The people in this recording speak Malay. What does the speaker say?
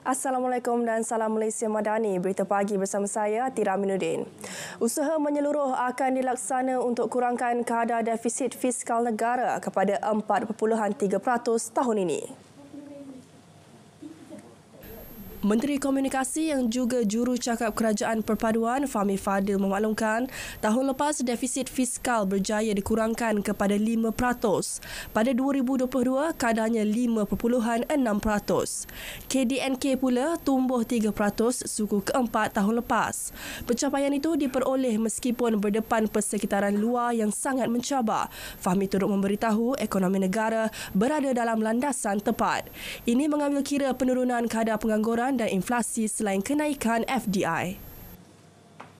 Assalamualaikum dan salam Malaysia Madani. Berita pagi bersama saya, Atira Aminuddin. Usaha menyeluruh akan dilaksana untuk kurangkan kadar defisit fiskal negara kepada 4.3% tahun ini. Menteri Komunikasi yang juga juru cakap Kerajaan Perpaduan Fahmi Fadil memaklumkan tahun lepas defisit fiskal berjaya dikurangkan kepada 5%. Pada 2022, kadarnya 5.6%. KDNK pula tumbuh 3% suku keempat tahun lepas. Pencapaian itu diperoleh meskipun berdepan persekitaran luar yang sangat mencabar. Fahmi turut memberitahu ekonomi negara berada dalam landasan tepat. Ini mengambil kira penurunan kadar pengangguran dan inflasi selain kenaikan FDI.